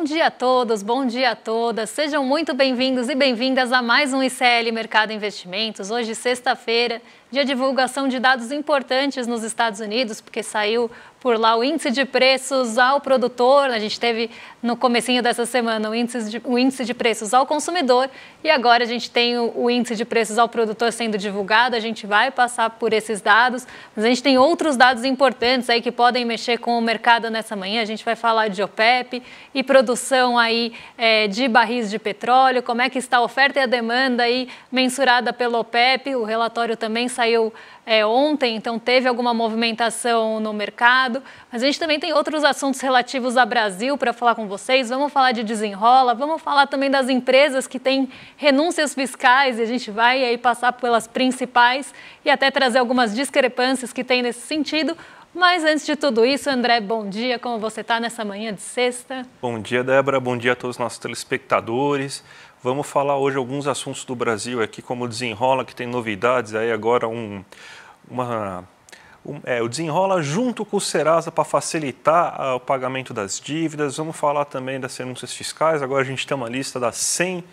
Bom dia a todos, bom dia a todas. Sejam muito bem-vindos e bem-vindas a mais um ICL Mercado Investimentos. Hoje, sexta-feira, de divulgação de dados importantes nos Estados Unidos, porque saiu por lá o índice de preços ao produtor, a gente teve no comecinho dessa semana o índice de, o índice de preços ao consumidor e agora a gente tem o, o índice de preços ao produtor sendo divulgado, a gente vai passar por esses dados, mas a gente tem outros dados importantes aí que podem mexer com o mercado nessa manhã, a gente vai falar de OPEP e produção aí é, de barris de petróleo, como é que está a oferta e a demanda aí mensurada pelo OPEP, o relatório também saiu saiu é, ontem, então teve alguma movimentação no mercado. Mas a gente também tem outros assuntos relativos a Brasil para falar com vocês. Vamos falar de desenrola, vamos falar também das empresas que têm renúncias fiscais e a gente vai aí passar pelas principais e até trazer algumas discrepâncias que tem nesse sentido. Mas antes de tudo isso, André, bom dia. Como você está nessa manhã de sexta? Bom dia, Débora. Bom dia a todos os nossos telespectadores. Vamos falar hoje alguns assuntos do Brasil aqui, como desenrola, que tem novidades, aí agora um, uma o, é, o Desenrola junto com o Serasa para facilitar ah, o pagamento das dívidas. Vamos falar também das renúncias fiscais. Agora a gente tem uma lista das 100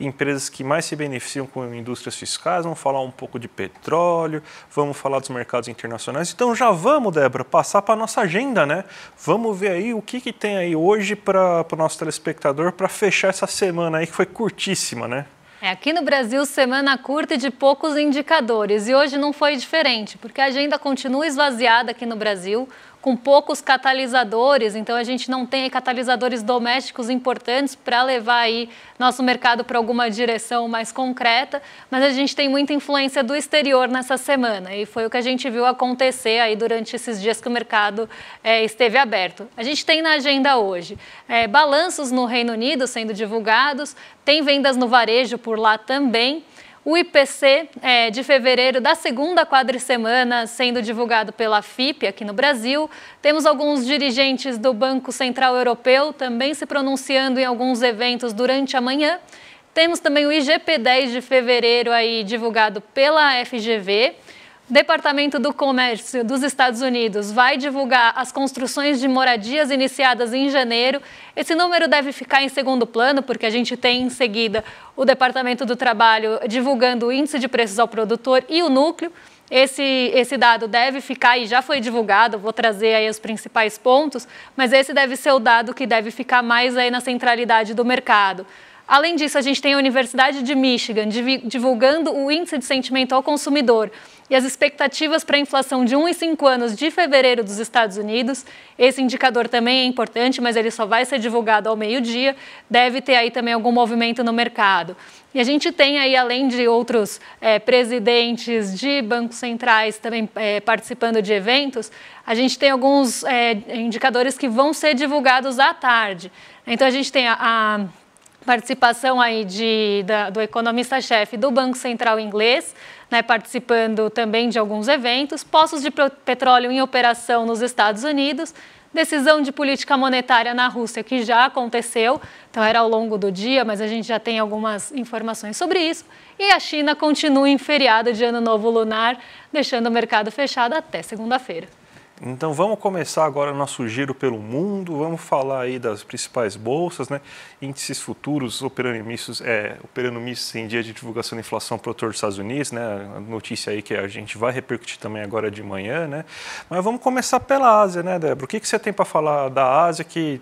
empresas que mais se beneficiam com indústrias fiscais. Vamos falar um pouco de petróleo, vamos falar dos mercados internacionais. Então já vamos, Débora, passar para a nossa agenda, né? Vamos ver aí o que, que tem aí hoje para o nosso telespectador para fechar essa semana aí que foi curtíssima, né? É, aqui no Brasil, semana curta e de poucos indicadores. E hoje não foi diferente, porque a agenda continua esvaziada aqui no Brasil com poucos catalisadores, então a gente não tem catalisadores domésticos importantes para levar aí nosso mercado para alguma direção mais concreta, mas a gente tem muita influência do exterior nessa semana e foi o que a gente viu acontecer aí durante esses dias que o mercado é, esteve aberto. A gente tem na agenda hoje é, balanços no Reino Unido sendo divulgados, tem vendas no varejo por lá também. O IPC é, de fevereiro da segunda quadricemana sendo divulgado pela FIP aqui no Brasil. Temos alguns dirigentes do Banco Central Europeu também se pronunciando em alguns eventos durante a manhã. Temos também o IGP-10 de fevereiro aí divulgado pela FGV. Departamento do Comércio dos Estados Unidos vai divulgar as construções de moradias iniciadas em janeiro. Esse número deve ficar em segundo plano, porque a gente tem em seguida o Departamento do Trabalho divulgando o índice de preços ao produtor e o núcleo. Esse, esse dado deve ficar e já foi divulgado, vou trazer aí os principais pontos, mas esse deve ser o dado que deve ficar mais aí na centralidade do mercado. Além disso, a gente tem a Universidade de Michigan divulgando o índice de sentimento ao consumidor e as expectativas para a inflação de 1 e 5 anos de fevereiro dos Estados Unidos. Esse indicador também é importante, mas ele só vai ser divulgado ao meio-dia. Deve ter aí também algum movimento no mercado. E a gente tem aí, além de outros é, presidentes de bancos centrais também é, participando de eventos, a gente tem alguns é, indicadores que vão ser divulgados à tarde. Então, a gente tem a, a Participação aí de, da, do economista-chefe do Banco Central inglês, né, participando também de alguns eventos, poços de petróleo em operação nos Estados Unidos, decisão de política monetária na Rússia, que já aconteceu, então era ao longo do dia, mas a gente já tem algumas informações sobre isso. E a China continua em feriado de Ano Novo Lunar, deixando o mercado fechado até segunda-feira. Então vamos começar agora nosso giro pelo mundo, vamos falar aí das principais bolsas, né? índices futuros operando missos, é, operando missos em dia de divulgação da inflação produtor dos Estados Unidos, né? a notícia aí que a gente vai repercutir também agora de manhã. Né? Mas vamos começar pela Ásia, né Débora? O que, que você tem para falar da Ásia que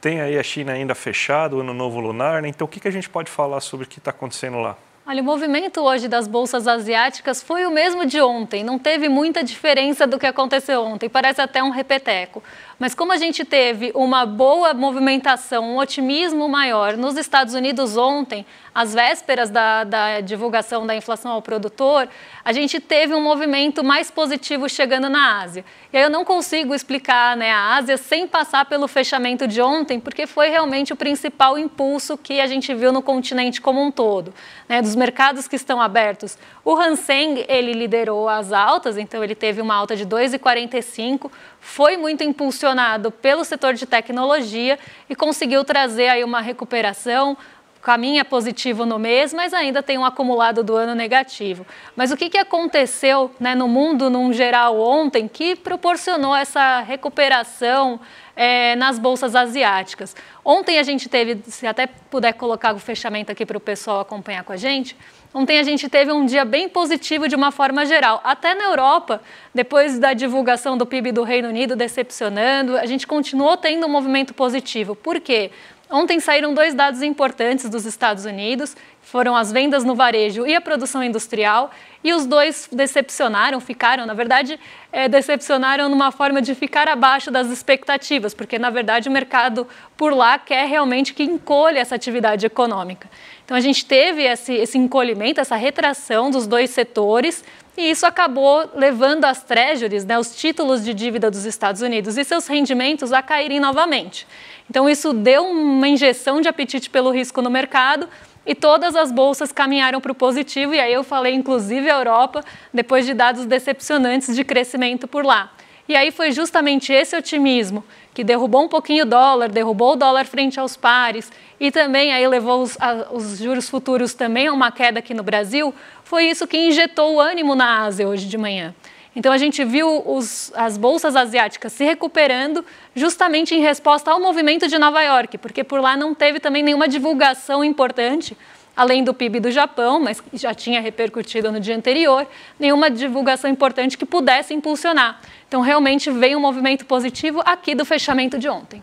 tem aí a China ainda fechada, o ano novo lunar, né? então o que, que a gente pode falar sobre o que está acontecendo lá? Olha, o movimento hoje das bolsas asiáticas foi o mesmo de ontem, não teve muita diferença do que aconteceu ontem, parece até um repeteco. Mas como a gente teve uma boa movimentação, um otimismo maior nos Estados Unidos ontem, às vésperas da, da divulgação da inflação ao produtor, a gente teve um movimento mais positivo chegando na Ásia. E aí eu não consigo explicar né, a Ásia sem passar pelo fechamento de ontem, porque foi realmente o principal impulso que a gente viu no continente como um todo, né, dos mercados que estão abertos. O Hanseng, ele liderou as altas, então ele teve uma alta de 2,45, foi muito impulsionado pelo setor de tecnologia e conseguiu trazer aí uma recuperação caminha positivo no mês, mas ainda tem um acumulado do ano negativo. Mas o que, que aconteceu né, no mundo, num geral, ontem, que proporcionou essa recuperação é, nas bolsas asiáticas? Ontem a gente teve, se até puder colocar o fechamento aqui para o pessoal acompanhar com a gente, Ontem a gente teve um dia bem positivo de uma forma geral. Até na Europa, depois da divulgação do PIB do Reino Unido decepcionando, a gente continuou tendo um movimento positivo. Por quê? Ontem saíram dois dados importantes dos Estados Unidos, foram as vendas no varejo e a produção industrial, e os dois decepcionaram, ficaram, na verdade, é, decepcionaram numa forma de ficar abaixo das expectativas, porque, na verdade, o mercado por lá quer realmente que encolha essa atividade econômica. Então, a gente teve esse, esse encolhimento, essa retração dos dois setores, e isso acabou levando as treasuries, né, os títulos de dívida dos Estados Unidos e seus rendimentos a caírem novamente. Então, isso deu uma injeção de apetite pelo risco no mercado e todas as bolsas caminharam para o positivo. E aí eu falei, inclusive, a Europa, depois de dados decepcionantes de crescimento por lá. E aí foi justamente esse otimismo que derrubou um pouquinho o dólar, derrubou o dólar frente aos pares e também aí levou os, a, os juros futuros também a uma queda aqui no Brasil, foi isso que injetou o ânimo na Ásia hoje de manhã. Então a gente viu os, as bolsas asiáticas se recuperando justamente em resposta ao movimento de Nova York, porque por lá não teve também nenhuma divulgação importante Além do PIB do Japão, mas já tinha repercutido no dia anterior, nenhuma divulgação importante que pudesse impulsionar. Então, realmente veio um movimento positivo aqui do fechamento de ontem.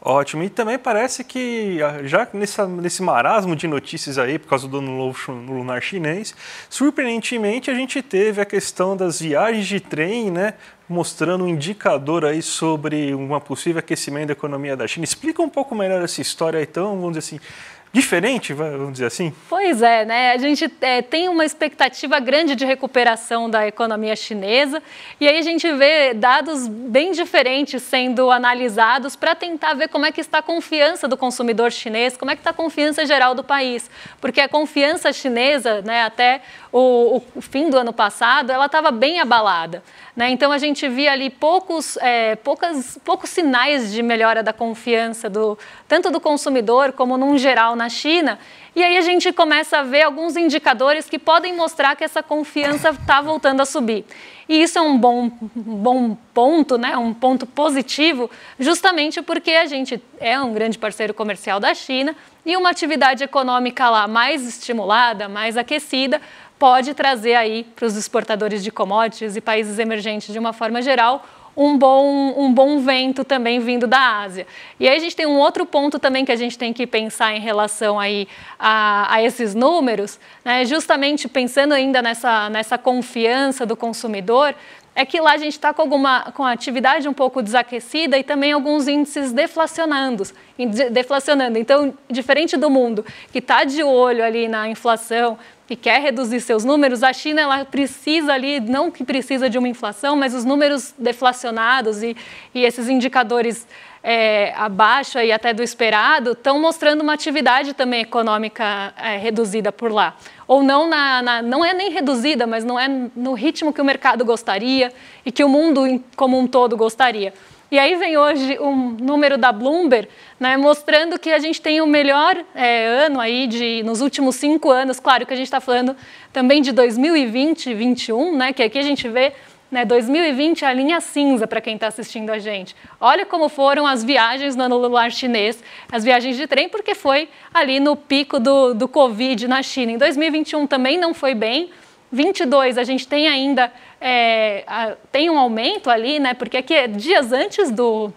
Ótimo. E também parece que, ah, já nessa, nesse marasmo de notícias aí, por causa do novo lunar chinês, surpreendentemente a gente teve a questão das viagens de trem, né? Mostrando um indicador aí sobre um possível aquecimento da economia da China. Explica um pouco melhor essa história, então, vamos dizer assim, diferente, vamos dizer assim? Pois é, né? A gente é, tem uma expectativa grande de recuperação da economia chinesa e aí a gente vê dados bem diferentes sendo analisados para tentar ver como é que está a confiança do consumidor chinês, como é que está a confiança geral do país, porque a confiança chinesa, né, até o, o fim do ano passado, ela estava bem abalada. Né? Então a gente via ali poucos, é, poucas, poucos sinais de melhora da confiança do tanto do consumidor como num geral na na China. E aí a gente começa a ver alguns indicadores que podem mostrar que essa confiança está voltando a subir. E isso é um bom, bom ponto, né? um ponto positivo, justamente porque a gente é um grande parceiro comercial da China e uma atividade econômica lá mais estimulada, mais aquecida, pode trazer aí para os exportadores de commodities e países emergentes de uma forma geral um bom, um bom vento também vindo da Ásia. E aí a gente tem um outro ponto também que a gente tem que pensar em relação aí a, a esses números, né? justamente pensando ainda nessa, nessa confiança do consumidor, é que lá a gente está com alguma com a atividade um pouco desaquecida e também alguns índices deflacionandos deflacionando. Então, diferente do mundo que está de olho ali na inflação, e quer reduzir seus números, a China ela precisa ali, não que precisa de uma inflação, mas os números deflacionados e, e esses indicadores é, abaixo e até do esperado estão mostrando uma atividade também econômica é, reduzida por lá. Ou não, na, na, não é nem reduzida, mas não é no ritmo que o mercado gostaria e que o mundo como um todo gostaria. E aí vem hoje um número da Bloomberg né, mostrando que a gente tem o melhor é, ano aí de, nos últimos cinco anos, claro que a gente está falando também de 2020 e 2021, né, que aqui a gente vê né, 2020 é a linha cinza para quem está assistindo a gente. Olha como foram as viagens no ano lunar chinês, as viagens de trem, porque foi ali no pico do, do Covid na China. Em 2021 também não foi bem. 22 a gente tem ainda é, a, tem um aumento ali, né? Porque aqui é dias antes do,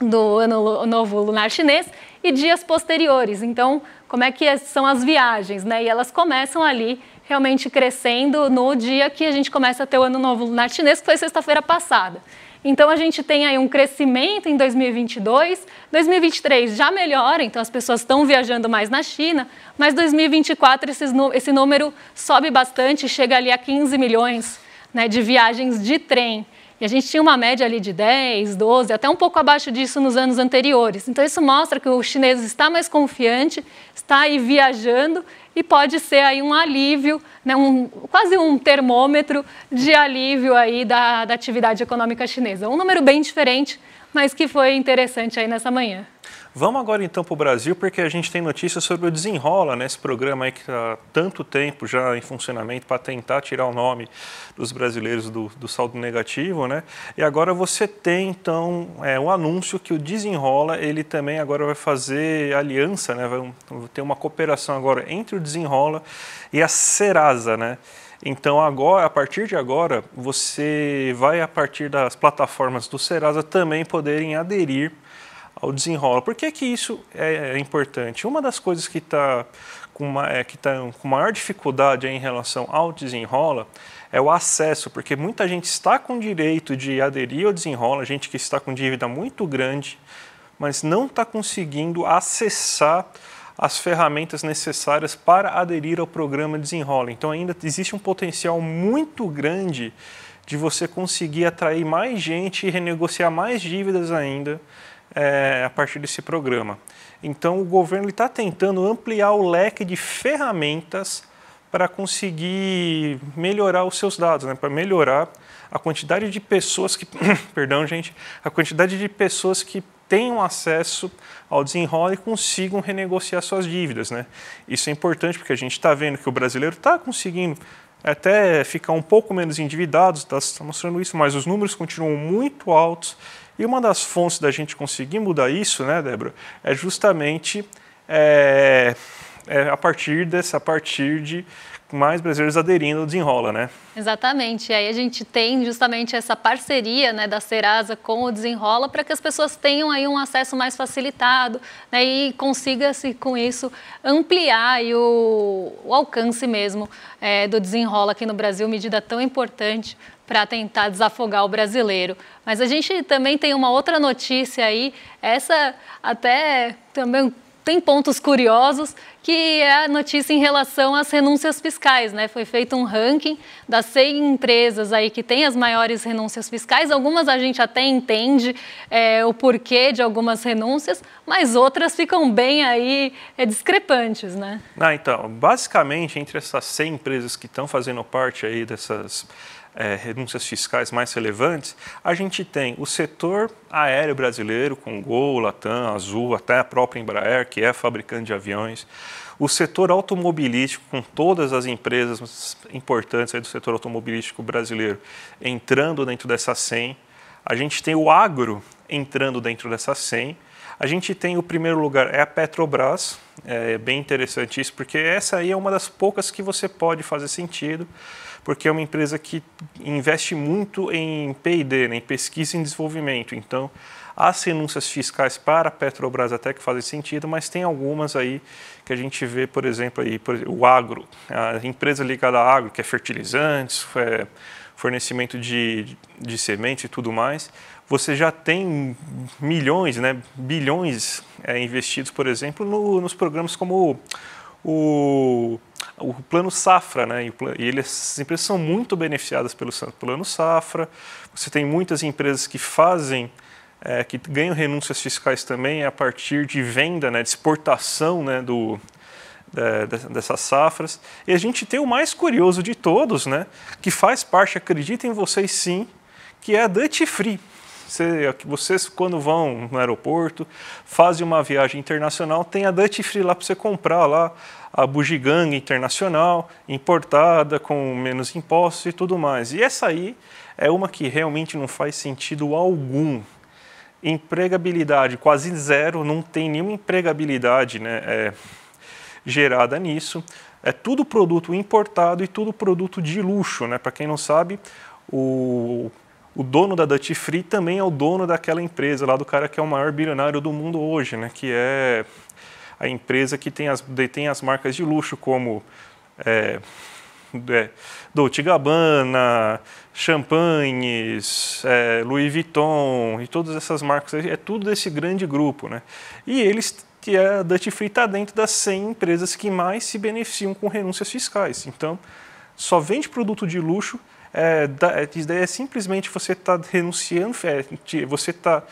do ano novo lunar chinês e dias posteriores. Então, como é que é, são as viagens, né? E elas começam ali realmente crescendo no dia que a gente começa a ter o ano novo lunar chinês, que foi sexta-feira passada. Então a gente tem aí um crescimento em 2022, 2023 já melhora, então as pessoas estão viajando mais na China, mas 2024 esses, esse número sobe bastante, chega ali a 15 milhões né, de viagens de trem a gente tinha uma média ali de 10, 12, até um pouco abaixo disso nos anos anteriores. Então, isso mostra que o chinês está mais confiante, está aí viajando e pode ser aí um alívio, né, um, quase um termômetro de alívio aí da, da atividade econômica chinesa. Um número bem diferente, mas que foi interessante aí nessa manhã. Vamos agora então para o Brasil, porque a gente tem notícias sobre o Desenrola, né? esse programa aí que há tá tanto tempo já em funcionamento para tentar tirar o nome dos brasileiros do, do saldo negativo. Né? E agora você tem então é, o é, um anúncio que o Desenrola, ele também agora vai fazer aliança, né? vai ter uma cooperação agora entre o Desenrola e a Serasa. Né? Então, agora, a partir de agora, você vai, a partir das plataformas do Serasa, também poderem aderir ao desenrola. Por que, que isso é, é importante? Uma das coisas que está com, uma, é, que tá com maior dificuldade em relação ao desenrola é o acesso, porque muita gente está com direito de aderir ao desenrola, gente que está com dívida muito grande, mas não está conseguindo acessar as ferramentas necessárias para aderir ao programa Desenrola. Então, ainda existe um potencial muito grande de você conseguir atrair mais gente e renegociar mais dívidas ainda é, a partir desse programa. Então, o governo está tentando ampliar o leque de ferramentas para conseguir melhorar os seus dados, né? para melhorar a quantidade de pessoas que, perdão, gente, a quantidade de pessoas que tenham acesso ao desenrol e consigam renegociar suas dívidas, né? Isso é importante porque a gente está vendo que o brasileiro está conseguindo até ficar um pouco menos endividado, está mostrando isso, mas os números continuam muito altos e uma das fontes da gente conseguir mudar isso, né, Débora, é justamente é, é a partir dessa, a partir de mais brasileiros aderindo ao Desenrola, né? Exatamente. E aí a gente tem justamente essa parceria né, da Serasa com o Desenrola para que as pessoas tenham aí um acesso mais facilitado né, e consiga-se com isso ampliar o, o, alcance mesmo é, do Desenrola aqui no Brasil, medida tão importante para tentar desafogar o brasileiro. Mas a gente também tem uma outra notícia aí, essa até também tem pontos curiosos, que é a notícia em relação às renúncias fiscais. Né? Foi feito um ranking das 100 empresas aí que têm as maiores renúncias fiscais. Algumas a gente até entende é, o porquê de algumas renúncias, mas outras ficam bem aí é, discrepantes. Né? Ah, então, basicamente, entre essas 100 empresas que estão fazendo parte aí dessas é, renúncias fiscais mais relevantes, a gente tem o setor aéreo brasileiro, com Gol, Latam, Azul, até a própria Embraer, que é fabricante de aviões, o setor automobilístico, com todas as empresas importantes do setor automobilístico brasileiro entrando dentro dessa 100, a gente tem o agro entrando dentro dessa 100, a gente tem o primeiro lugar é a Petrobras, é bem interessante isso, porque essa aí é uma das poucas que você pode fazer sentido porque é uma empresa que investe muito em P&D, né, em pesquisa e em desenvolvimento. Então, as renúncias fiscais para a Petrobras até que fazem sentido, mas tem algumas aí que a gente vê, por exemplo, aí, por o agro, a empresa ligada à agro, que é fertilizantes, é fornecimento de, de sementes e tudo mais, você já tem milhões, né, bilhões é, investidos, por exemplo, no, nos programas como o, o o plano safra, né? E, plano, e empresas são muito beneficiadas pelo plano safra. Você tem muitas empresas que fazem, é, que ganham renúncias fiscais também a partir de venda, né? De exportação, né? Do, dessas safras. E a gente tem o mais curioso de todos, né? Que faz parte, acreditem vocês sim, que é a Dutch Free. Você, vocês, quando vão no aeroporto, fazem uma viagem internacional, tem a Dutch Free lá para você comprar lá a bugiganga internacional, importada, com menos impostos e tudo mais. E essa aí é uma que realmente não faz sentido algum. Empregabilidade quase zero, não tem nenhuma empregabilidade né, é, gerada nisso. É tudo produto importado e tudo produto de luxo. Né? Para quem não sabe, o, o dono da Duty Free também é o dono daquela empresa lá do cara que é o maior bilionário do mundo hoje, né? que é a empresa que tem as, detém as marcas de luxo como é, é, Dolce Gabbana, Champagnes, é, Louis Vuitton e todas essas marcas, é tudo desse grande grupo. Né? E eles que é a Duty Free está dentro das 100 empresas que mais se beneficiam com renúncias fiscais. Então, só vende produto de luxo, é, da, é, é simplesmente você está renunciando, é, você está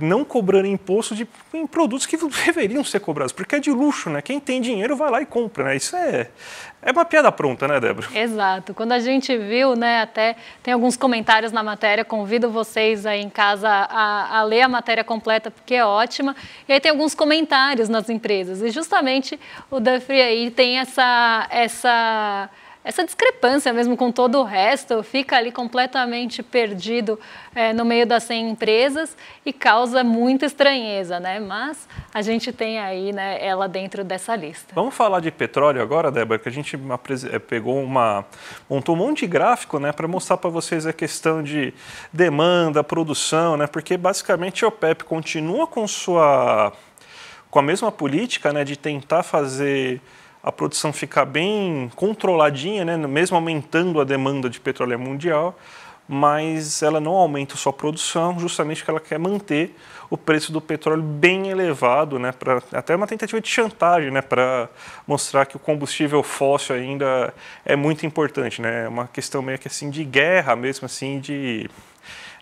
não cobrando imposto de, em produtos que deveriam ser cobrados, porque é de luxo, né? Quem tem dinheiro vai lá e compra, né? Isso é, é uma piada pronta, né, Débora? Exato. Quando a gente viu, né, até tem alguns comentários na matéria, convido vocês aí em casa a, a ler a matéria completa, porque é ótima. E aí tem alguns comentários nas empresas. E justamente o Duffy aí tem essa essa essa discrepância mesmo com todo o resto, fica ali completamente perdido é, no meio das 100 empresas e causa muita estranheza, né? Mas a gente tem aí né, ela dentro dessa lista. Vamos falar de petróleo agora, Débora, que a gente é, pegou uma. montou um monte de gráfico né, para mostrar para vocês a questão de demanda, produção, né? Porque basicamente a OPEP continua com sua com a mesma política né, de tentar fazer a produção ficar bem controladinha, né? mesmo aumentando a demanda de petróleo mundial, mas ela não aumenta sua produção, justamente porque ela quer manter o preço do petróleo bem elevado, né, pra, até uma tentativa de chantagem, né, para mostrar que o combustível fóssil ainda é muito importante, né, é uma questão meio que assim de guerra mesmo, assim de,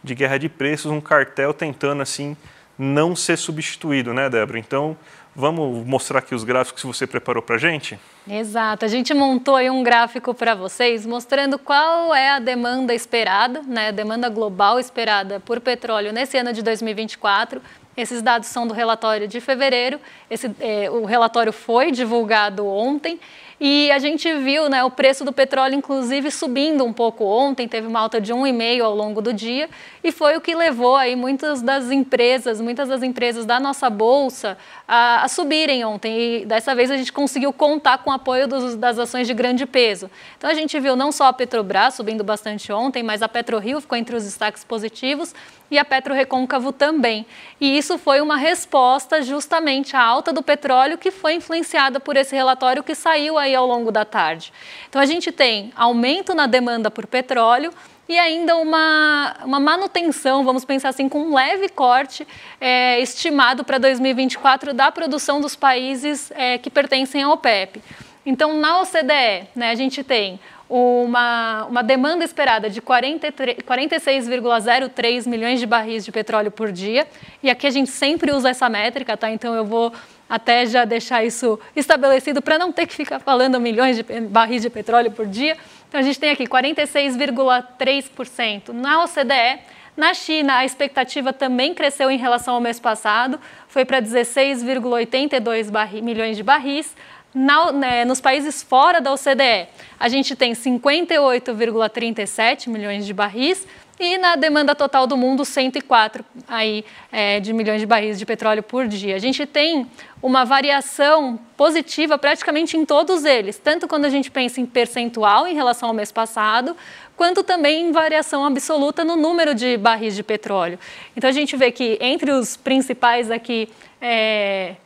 de guerra de preços, um cartel tentando assim não ser substituído, né, Débora? Então Vamos mostrar aqui os gráficos que você preparou para a gente? Exato, a gente montou aí um gráfico para vocês mostrando qual é a demanda esperada, né, a demanda global esperada por petróleo nesse ano de 2024. Esses dados são do relatório de fevereiro, Esse, eh, o relatório foi divulgado ontem e a gente viu né, o preço do petróleo, inclusive, subindo um pouco ontem, teve uma alta de 1,5% ao longo do dia, e foi o que levou aí muitas das empresas, muitas das empresas da nossa Bolsa a, a subirem ontem. E dessa vez a gente conseguiu contar com o apoio dos, das ações de grande peso. Então a gente viu não só a Petrobras subindo bastante ontem, mas a PetroRio ficou entre os destaques positivos e a Petro Recôncavo também. E isso foi uma resposta justamente à alta do petróleo que foi influenciada por esse relatório que saiu aí ao longo da tarde. Então a gente tem aumento na demanda por petróleo, e ainda uma, uma manutenção, vamos pensar assim, com um leve corte é, estimado para 2024 da produção dos países é, que pertencem ao OPEP. Então, na OCDE, né, a gente tem uma, uma demanda esperada de 46,03 milhões de barris de petróleo por dia. E aqui a gente sempre usa essa métrica, tá? Então eu vou até já deixar isso estabelecido para não ter que ficar falando milhões de barris de petróleo por dia. Então a gente tem aqui 46,3% na OCDE. Na China, a expectativa também cresceu em relação ao mês passado, foi para 16,82 milhões de barris. Na, né, nos países fora da OCDE, a gente tem 58,37 milhões de barris e na demanda total do mundo 104 aí, é, de milhões de barris de petróleo por dia. A gente tem uma variação positiva praticamente em todos eles, tanto quando a gente pensa em percentual em relação ao mês passado, quanto também em variação absoluta no número de barris de petróleo. Então a gente vê que entre os principais aqui é,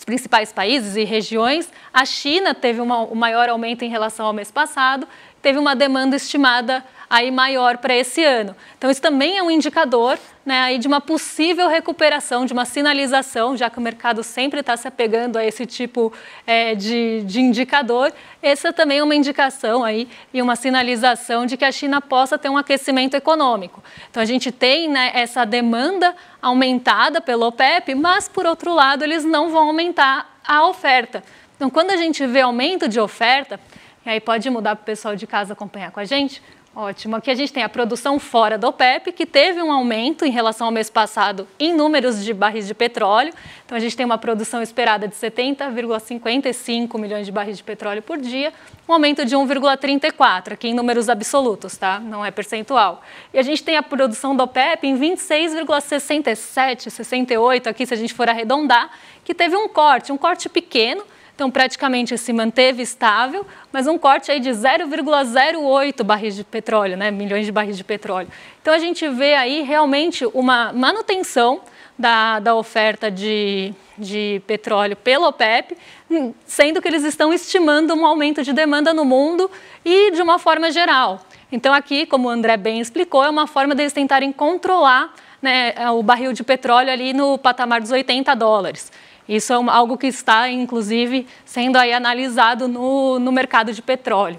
os principais países e regiões. A China teve uma, o maior aumento em relação ao mês passado, teve uma demanda estimada aí maior para esse ano. Então isso também é um indicador né, aí de uma possível recuperação, de uma sinalização, já que o mercado sempre está se apegando a esse tipo é, de, de indicador. Essa também é uma indicação aí e uma sinalização de que a China possa ter um aquecimento econômico. Então a gente tem né, essa demanda aumentada pelo OPEP, mas por outro lado eles não vão aumentar a oferta. Então, quando a gente vê aumento de oferta, e aí pode mudar para o pessoal de casa acompanhar com a gente? Ótimo. Aqui a gente tem a produção fora do OPEP, que teve um aumento em relação ao mês passado em números de barris de petróleo. Então, a gente tem uma produção esperada de 70,55 milhões de barris de petróleo por dia, um aumento de 1,34, aqui em números absolutos, tá? Não é percentual. E a gente tem a produção do OPEP em 26,67, 68, aqui se a gente for arredondar, que teve um corte, um corte pequeno, então, praticamente se manteve estável, mas um corte aí de 0,08 barris de petróleo, né, milhões de barris de petróleo. Então, a gente vê aí realmente uma manutenção da, da oferta de, de petróleo pela OPEP, hum, sendo que eles estão estimando um aumento de demanda no mundo e de uma forma geral. Então, aqui, como o André bem explicou, é uma forma deles tentarem controlar né, o barril de petróleo ali no patamar dos 80 dólares. Isso é uma, algo que está, inclusive, sendo aí analisado no, no mercado de petróleo.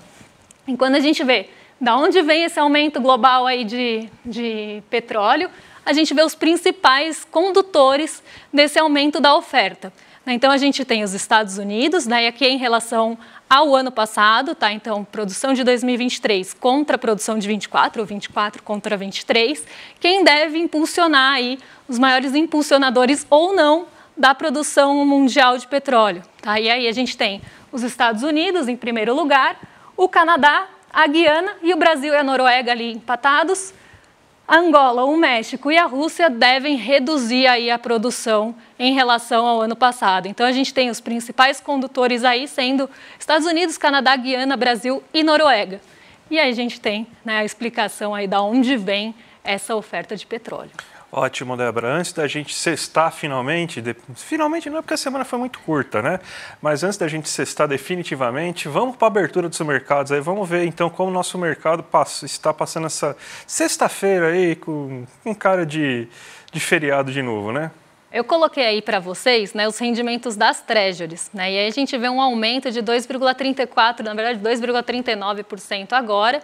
E quando a gente vê da onde vem esse aumento global aí de, de petróleo, a gente vê os principais condutores desse aumento da oferta. Né, então, a gente tem os Estados Unidos, né, e aqui em relação ao ano passado, tá? Então, produção de 2023 contra produção de 24, ou 24 contra 23, quem deve impulsionar aí os maiores impulsionadores ou não da produção mundial de petróleo. Tá? E aí a gente tem os Estados Unidos em primeiro lugar, o Canadá, a Guiana e o Brasil e a Noruega ali empatados. A Angola, o México e a Rússia devem reduzir aí a produção em relação ao ano passado. Então a gente tem os principais condutores aí sendo Estados Unidos, Canadá, Guiana, Brasil e Noruega. E aí a gente tem né, a explicação aí da onde vem essa oferta de petróleo. Ótimo, Débora. Antes da gente sextar finalmente, de... finalmente não é porque a semana foi muito curta, né? Mas antes da gente sextar definitivamente, vamos para a abertura dos mercados aí, vamos ver então como o nosso mercado passa... está passando essa sexta-feira aí com, com cara de... de feriado de novo, né? Eu coloquei aí para vocês né, os rendimentos das treasuries. Né, e aí a gente vê um aumento de 2,34%, na verdade 2,39% agora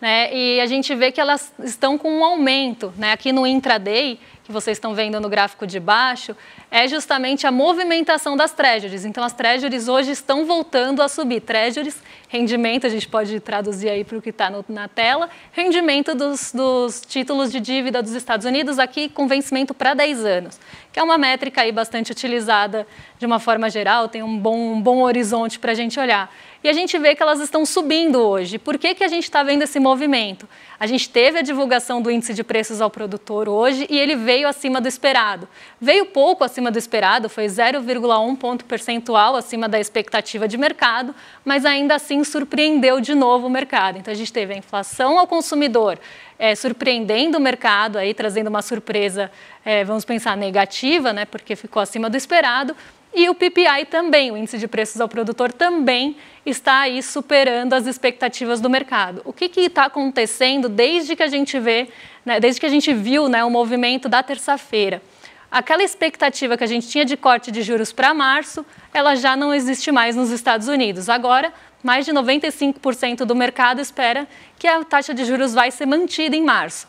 né? E a gente vê que elas estão com um aumento, né? Aqui no intraday, que vocês estão vendo no gráfico de baixo, é justamente a movimentação das treasuries. Então, as treasuries hoje estão voltando a subir. Treasuries, rendimento, a gente pode traduzir aí para o que está na tela, rendimento dos, dos, títulos de dívida dos Estados Unidos, aqui com vencimento para 10 anos, que é uma métrica aí bastante utilizada de uma forma geral, tem um bom, um bom horizonte para a gente olhar e a gente vê que elas estão subindo hoje. Por que, que a gente está vendo esse movimento? A gente teve a divulgação do índice de preços ao produtor hoje e ele veio acima do esperado. Veio pouco acima do esperado, foi 0,1 ponto percentual acima da expectativa de mercado, mas ainda assim surpreendeu de novo o mercado. Então a gente teve a inflação ao consumidor é, surpreendendo o mercado, aí trazendo uma surpresa, é, vamos pensar, negativa, né, porque ficou acima do esperado, e o PPI também, o índice de preços ao produtor, também está aí superando as expectativas do mercado. O que está acontecendo desde que a gente vê, né, desde que a gente viu né, o movimento da terça-feira? Aquela expectativa que a gente tinha de corte de juros para março, ela já não existe mais nos Estados Unidos. Agora, mais de 95% do mercado espera que a taxa de juros vai ser mantida em março.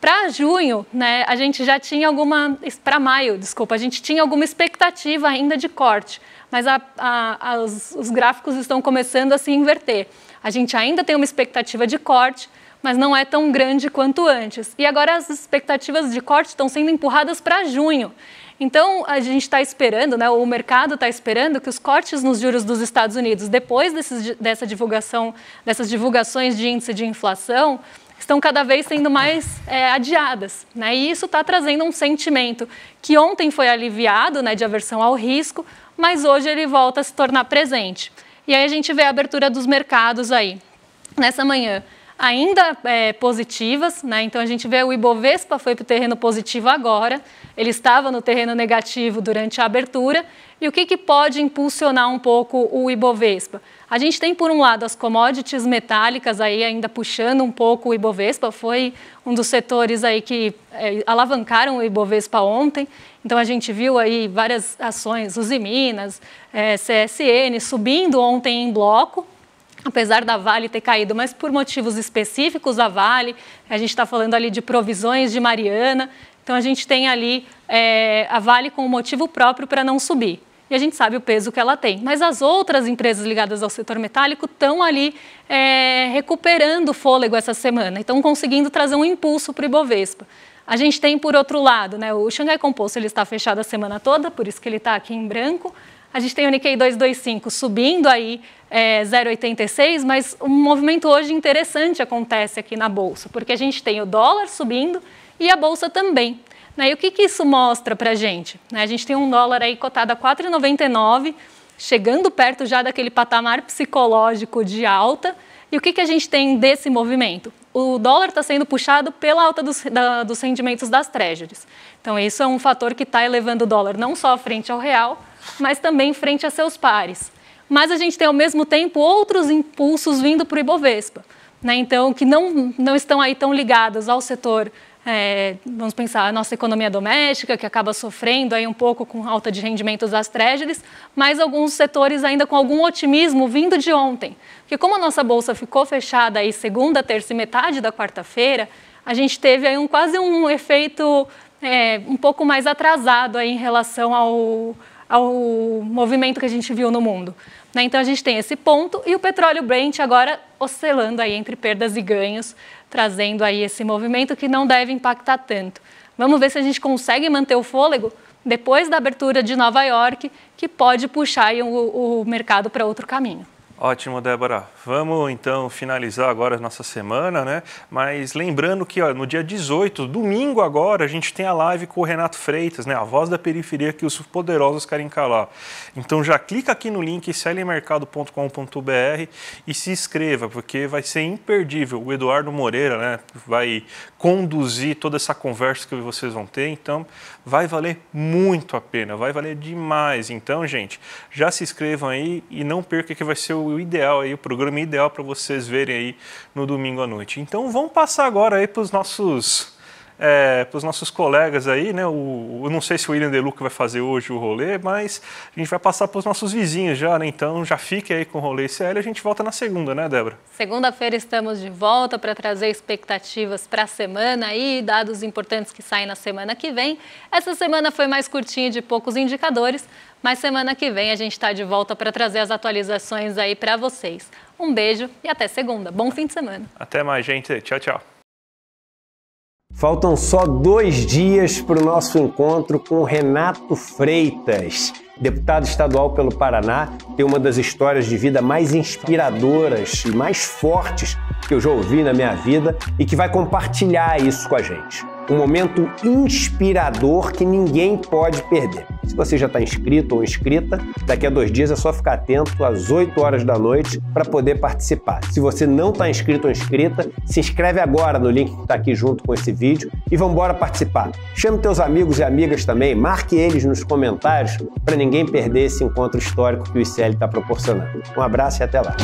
Para junho, né, a gente já tinha alguma. Para maio, desculpa, a gente tinha alguma expectativa ainda de corte, mas a, a, a, os, os gráficos estão começando a se inverter. A gente ainda tem uma expectativa de corte, mas não é tão grande quanto antes. E agora as expectativas de corte estão sendo empurradas para junho. Então, a gente está esperando, né, o mercado está esperando que os cortes nos juros dos Estados Unidos, depois desses, dessa divulgação, dessas divulgações de índice de inflação, estão cada vez sendo mais é, adiadas. Né? E isso está trazendo um sentimento que ontem foi aliviado né, de aversão ao risco, mas hoje ele volta a se tornar presente. E aí a gente vê a abertura dos mercados aí. Nessa manhã, ainda é, positivas, né? então a gente vê o Ibovespa foi para o terreno positivo agora, ele estava no terreno negativo durante a abertura, e o que, que pode impulsionar um pouco o Ibovespa? A gente tem, por um lado, as commodities metálicas aí ainda puxando um pouco o Ibovespa, foi um dos setores aí que é, alavancaram o Ibovespa ontem. Então a gente viu aí várias ações, Usiminas, é, CSN subindo ontem em bloco, apesar da Vale ter caído, mas por motivos específicos da Vale, a gente está falando ali de provisões de Mariana, então a gente tem ali é, a Vale com um motivo próprio para não subir e a gente sabe o peso que ela tem. Mas as outras empresas ligadas ao setor metálico estão ali é, recuperando fôlego essa semana, estão conseguindo trazer um impulso para o Ibovespa. A gente tem, por outro lado, né, o Xangai Composto ele está fechado a semana toda, por isso que ele está aqui em branco. A gente tem o Nikkei 225 subindo aí é, 0,86, mas um movimento hoje interessante acontece aqui na Bolsa, porque a gente tem o dólar subindo e a Bolsa também. Né? E o que, que isso mostra para a gente? Né? A gente tem um dólar aí cotado a 4,99, chegando perto já daquele patamar psicológico de alta. E o que, que a gente tem desse movimento? O dólar está sendo puxado pela alta dos, da, dos rendimentos das treasuries. Então, isso é um fator que está elevando o dólar não só frente ao real, mas também frente a seus pares. Mas a gente tem, ao mesmo tempo, outros impulsos vindo para o Ibovespa. Né? Então, que não, não estão aí tão ligados ao setor é, vamos pensar, a nossa economia doméstica, que acaba sofrendo aí um pouco com alta de rendimentos das treasuries, mas alguns setores ainda com algum otimismo vindo de ontem. Porque como a nossa bolsa ficou fechada aí segunda, terça e metade da quarta-feira, a gente teve aí um, quase um efeito é, um pouco mais atrasado aí em relação ao, ao movimento que a gente viu no mundo. Né? Então a gente tem esse ponto e o petróleo Brent agora oscilando aí entre perdas e ganhos, trazendo aí esse movimento que não deve impactar tanto. Vamos ver se a gente consegue manter o fôlego depois da abertura de Nova York, que pode puxar o, o mercado para outro caminho. Ótimo, Débora. Vamos então finalizar agora a nossa semana, né? Mas lembrando que ó, no dia 18, domingo agora, a gente tem a live com o Renato Freitas, né? A voz da periferia que os poderosos querem calar. Então já clica aqui no link celemercado.com.br e se inscreva, porque vai ser imperdível. O Eduardo Moreira, né, vai conduzir toda essa conversa que vocês vão ter, então vai valer muito a pena, vai valer demais. Então, gente, já se inscrevam aí e não perca que vai ser o o ideal aí, o programa ideal para vocês verem aí no domingo à noite. Então vamos passar agora aí para os nossos é, para os nossos colegas aí, né? O, eu não sei se o William Deluca vai fazer hoje o rolê, mas a gente vai passar para os nossos vizinhos já, né? Então já fique aí com o rolê e a gente volta na segunda, né, Débora? Segunda-feira estamos de volta para trazer expectativas para a semana aí, dados importantes que saem na semana que vem. Essa semana foi mais curtinha de poucos indicadores, mas semana que vem a gente está de volta para trazer as atualizações aí para vocês. Um beijo e até segunda. Bom fim de semana. Até mais, gente. Tchau, tchau. Faltam só dois dias para o nosso encontro com Renato Freitas, deputado estadual pelo Paraná, tem uma das histórias de vida mais inspiradoras e mais fortes que eu já ouvi na minha vida e que vai compartilhar isso com a gente um momento inspirador que ninguém pode perder. Se você já está inscrito ou inscrita, daqui a dois dias é só ficar atento às 8 horas da noite para poder participar. Se você não está inscrito ou inscrita, se inscreve agora no link que está aqui junto com esse vídeo e vamos embora participar. Chame teus amigos e amigas também, marque eles nos comentários para ninguém perder esse encontro histórico que o ICL está proporcionando. Um abraço e até lá.